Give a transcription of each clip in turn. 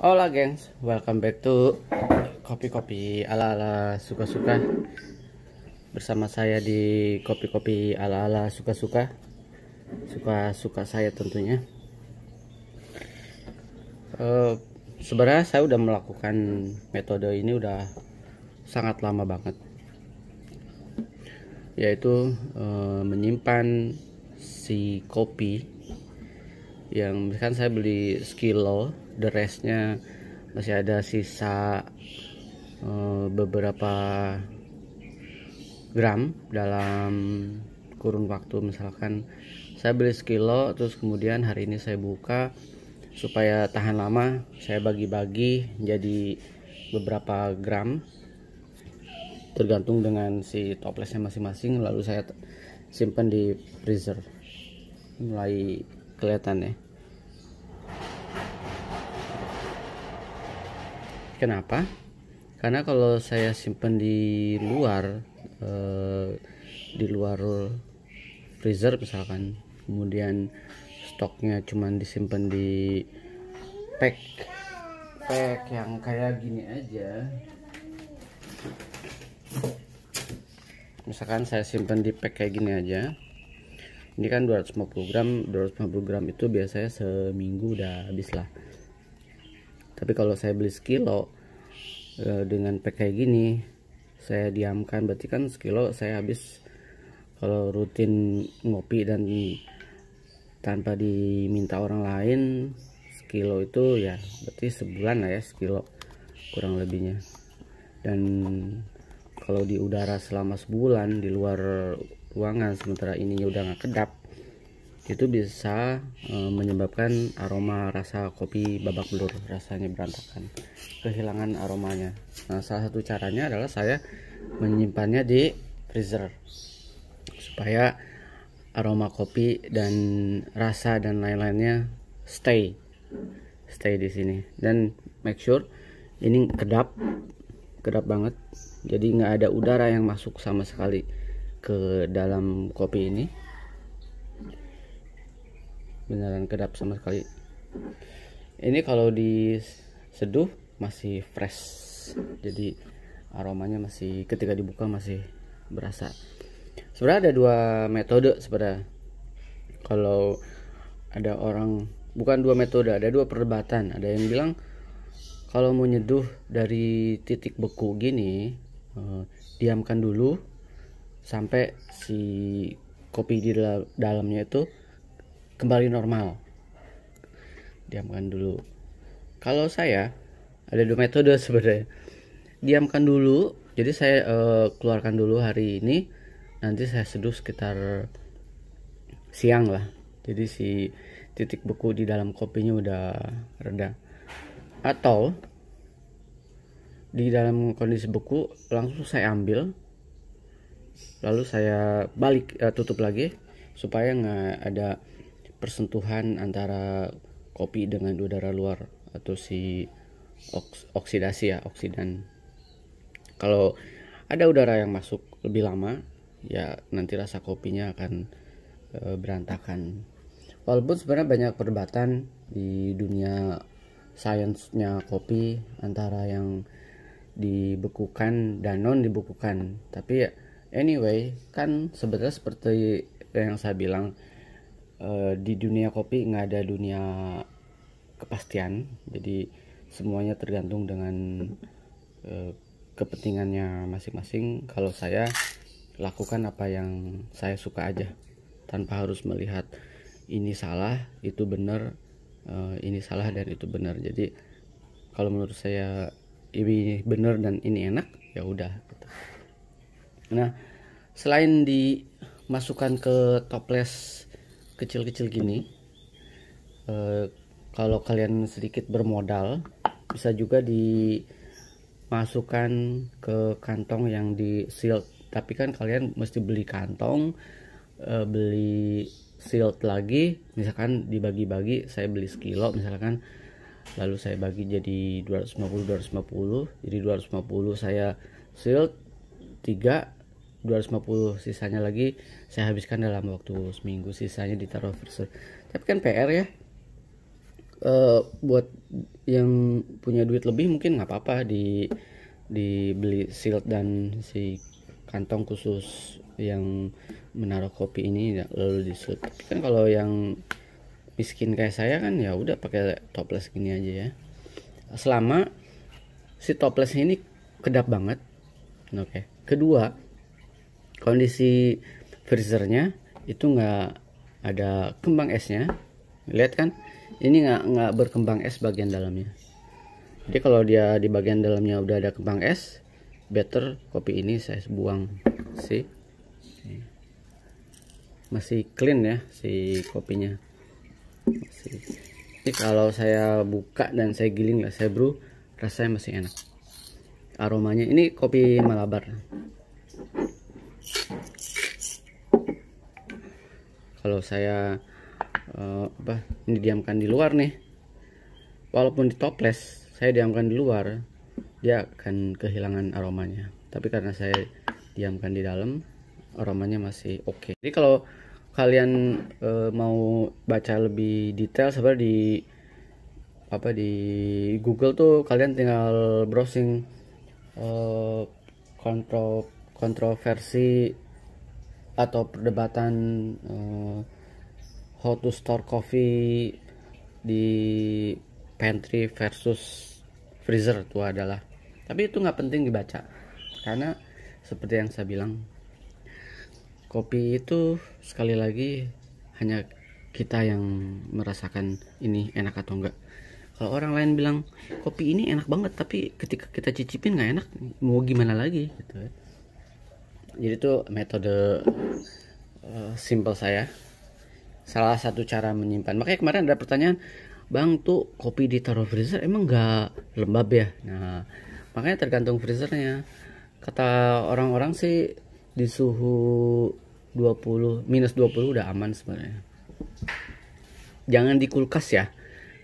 Hola gengs, welcome back to kopi-kopi ala-ala suka-suka Bersama saya di kopi-kopi ala-ala suka-suka Suka-suka saya tentunya e, Sebenarnya saya udah melakukan metode ini udah sangat lama banget Yaitu e, menyimpan si kopi yang misalkan saya beli sekilo the restnya masih ada sisa eh, beberapa gram dalam kurun waktu misalkan saya beli sekilo terus kemudian hari ini saya buka supaya tahan lama saya bagi-bagi jadi beberapa gram tergantung dengan si toplesnya masing-masing lalu saya simpan di freezer mulai kelihatan ya kenapa karena kalau saya simpan di luar eh, di luar freezer misalkan kemudian stoknya cuma disimpan di pack pack yang kayak gini aja misalkan saya simpan di pack kayak gini aja ini kan 250 gram 250 gram itu biasanya seminggu udah habis lah tapi kalau saya beli sekilo eh, dengan pack kayak gini saya diamkan berarti kan sekilo saya habis kalau rutin ngopi dan tanpa diminta orang lain sekilo itu ya berarti sebulan lah ya sekilo kurang lebihnya dan kalau di udara selama sebulan di luar ruangan sementara ini udah nggak kedap itu bisa e, menyebabkan aroma rasa kopi babak belur rasanya berantakan kehilangan aromanya nah salah satu caranya adalah saya menyimpannya di freezer supaya aroma kopi dan rasa dan lain-lainnya stay stay di sini dan make sure ini kedap kedap banget jadi nggak ada udara yang masuk sama sekali ke dalam kopi ini beneran kedap sama sekali ini kalau diseduh masih fresh jadi aromanya masih ketika dibuka masih berasa sebenarnya ada dua metode sebenarnya kalau ada orang bukan dua metode ada dua perdebatan ada yang bilang kalau mau nyeduh dari titik beku gini eh, diamkan dulu sampai si kopi di dalamnya itu kembali normal diamkan dulu kalau saya ada dua metode sebenarnya diamkan dulu jadi saya e, keluarkan dulu hari ini nanti saya seduh sekitar siang lah jadi si titik beku di dalam kopinya udah reda atau di dalam kondisi beku langsung saya ambil lalu saya balik uh, tutup lagi supaya nggak ada persentuhan antara kopi dengan udara luar atau si oks oksidasi ya oksidan kalau ada udara yang masuk lebih lama ya nanti rasa kopinya akan e, berantakan walaupun sebenarnya banyak perdebatan di dunia sainsnya kopi antara yang dibekukan dan non dibekukan tapi ya anyway kan sebenarnya seperti yang saya bilang eh, di dunia kopi nggak ada dunia kepastian jadi semuanya tergantung dengan eh, kepentingannya masing-masing kalau saya lakukan apa yang saya suka aja tanpa harus melihat ini salah itu benar eh, ini salah dan itu benar jadi kalau menurut saya ini benar dan ini enak ya udah Nah, selain dimasukkan ke toples kecil-kecil gini, eh, kalau kalian sedikit bermodal, bisa juga dimasukkan ke kantong yang di seal Tapi kan kalian mesti beli kantong, eh, beli seal lagi. Misalkan dibagi-bagi, saya beli sekilo, misalkan lalu saya bagi jadi 250 250 jadi 250 saya sealed 3 250 sisanya lagi saya habiskan dalam waktu seminggu sisanya ditaruh freezer tapi kan PR ya e, buat yang punya duit lebih mungkin nggak apa-apa di dibeli shield dan si kantong khusus yang menaruh kopi ini ya, lalu di shield tapi kan kalau yang miskin kayak saya kan ya udah pakai toples gini aja ya selama si toples ini kedap banget oke okay. kedua kondisi freezernya itu nggak ada kembang esnya lihat kan ini nggak nggak berkembang es bagian dalamnya jadi kalau dia di bagian dalamnya udah ada kembang es better kopi ini saya buang sih masih clean ya si kopinya masih. Jadi kalau saya buka dan saya giling lah saya brew rasanya masih enak aromanya ini kopi malabar kalau saya uh, apa ini diamkan di luar nih walaupun di toples saya diamkan di luar dia akan kehilangan aromanya tapi karena saya diamkan di dalam aromanya masih oke okay. jadi kalau kalian uh, mau baca lebih detail sebenarnya di apa di Google tuh kalian tinggal browsing uh, control kontroversi atau perdebatan uh, how to store coffee di pantry versus freezer itu adalah tapi itu nggak penting dibaca karena seperti yang saya bilang kopi itu sekali lagi hanya kita yang merasakan ini enak atau enggak kalau orang lain bilang kopi ini enak banget tapi ketika kita cicipin nggak enak mau gimana lagi gitu ya jadi itu metode uh, simple saya salah satu cara menyimpan makanya kemarin ada pertanyaan bang tuh kopi ditaruh freezer emang nggak lembab ya nah makanya tergantung freezernya kata orang-orang sih di suhu 20 minus 20 udah aman sebenarnya jangan di kulkas ya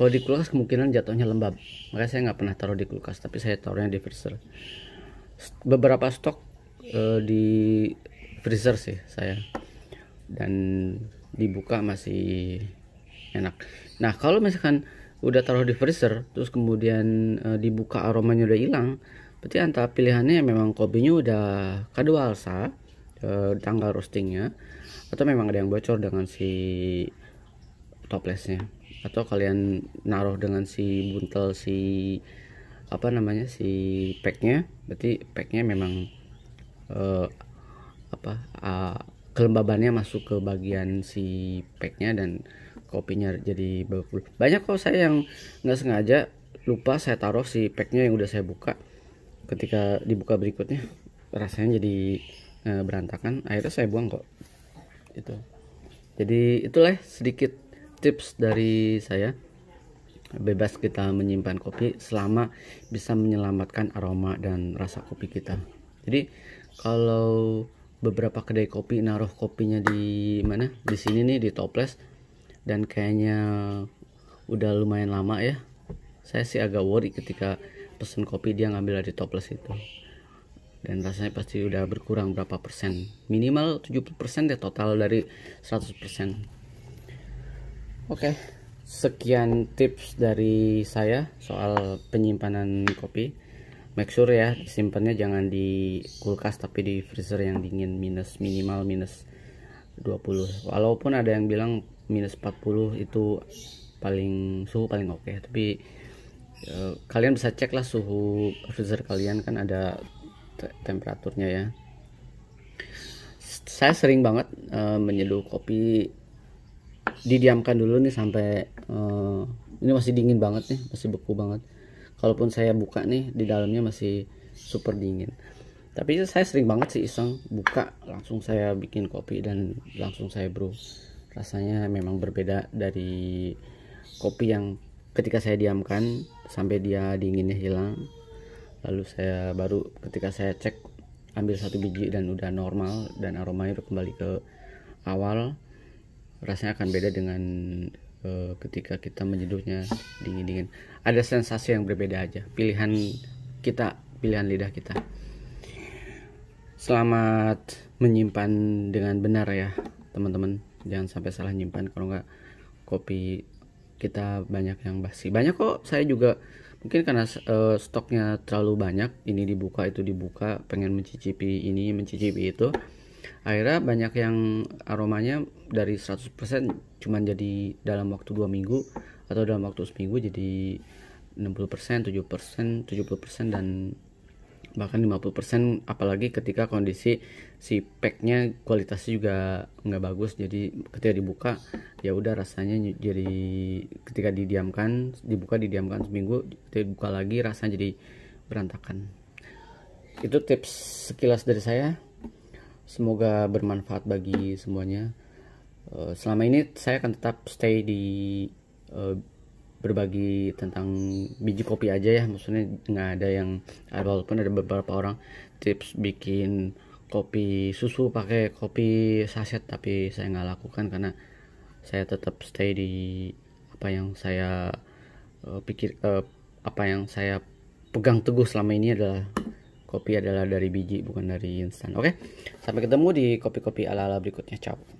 kalau di kulkas kemungkinan jatuhnya lembab makanya saya nggak pernah taruh di kulkas tapi saya taruhnya di freezer beberapa stok uh, di freezer sih saya dan dibuka masih enak nah kalau misalkan udah taruh di freezer terus kemudian uh, dibuka aromanya udah hilang berarti antara pilihannya memang kopinya udah kadaluarsa uh, eh, tanggal roastingnya atau memang ada yang bocor dengan si toplesnya atau kalian naruh dengan si buntel si apa namanya si packnya berarti packnya memang uh, apa uh, kelembabannya masuk ke bagian si packnya dan kopinya jadi berbulu. banyak kok saya yang nggak sengaja lupa saya taruh si packnya yang udah saya buka ketika dibuka berikutnya rasanya jadi uh, berantakan akhirnya saya buang kok itu jadi itulah sedikit tips dari saya bebas kita menyimpan kopi selama bisa menyelamatkan aroma dan rasa kopi kita jadi kalau beberapa kedai kopi naruh kopinya di mana di sini nih di toples dan kayaknya udah lumayan lama ya saya sih agak worry ketika pesen kopi dia ngambil dari toples itu dan rasanya pasti udah berkurang berapa persen minimal 70% deh total dari 100% oke okay. sekian tips dari saya soal penyimpanan kopi make sure ya simpannya jangan di kulkas tapi di freezer yang dingin minus minimal minus 20 walaupun ada yang bilang minus 40 itu paling suhu paling oke okay. tapi e, kalian bisa cek lah suhu freezer kalian kan ada te temperaturnya ya saya sering banget e, menyeduh kopi didiamkan dulu nih sampai e, ini masih dingin banget nih masih beku banget kalaupun saya buka nih di dalamnya masih super dingin tapi saya sering banget sih iseng buka langsung saya bikin kopi dan langsung saya brew rasanya memang berbeda dari kopi yang ketika saya diamkan sampai dia dinginnya hilang lalu saya baru ketika saya cek ambil satu biji dan udah normal dan aromanya udah kembali ke awal rasanya akan beda dengan Eh, ketika kita menyeduhnya dingin-dingin ada sensasi yang berbeda aja pilihan kita pilihan lidah kita selamat menyimpan dengan benar ya teman-teman jangan sampai salah nyimpan kalau nggak kopi kita banyak yang basi banyak kok saya juga mungkin karena uh, stoknya terlalu banyak ini dibuka itu dibuka pengen mencicipi ini mencicipi itu akhirnya banyak yang aromanya dari 100% cuman jadi dalam waktu dua minggu atau dalam waktu seminggu jadi 60% 70% 70% dan bahkan 50% apalagi ketika kondisi si packnya kualitasnya juga nggak bagus jadi ketika dibuka ya udah rasanya jadi ketika didiamkan dibuka didiamkan seminggu ketika dibuka lagi rasanya jadi berantakan itu tips sekilas dari saya Semoga bermanfaat bagi semuanya. Eh, selama ini saya akan tetap stay di eh, berbagi tentang biji kopi aja ya maksudnya nggak ada yang walaupun ada beberapa orang tips bikin kopi susu pakai kopi saset tapi saya nggak lakukan karena saya tetap stay di apa yang saya eh, pikir apa yang saya pegang teguh selama ini adalah kopi adalah dari biji bukan dari instan oke sampai ketemu di kopi-kopi ala-ala berikutnya ciao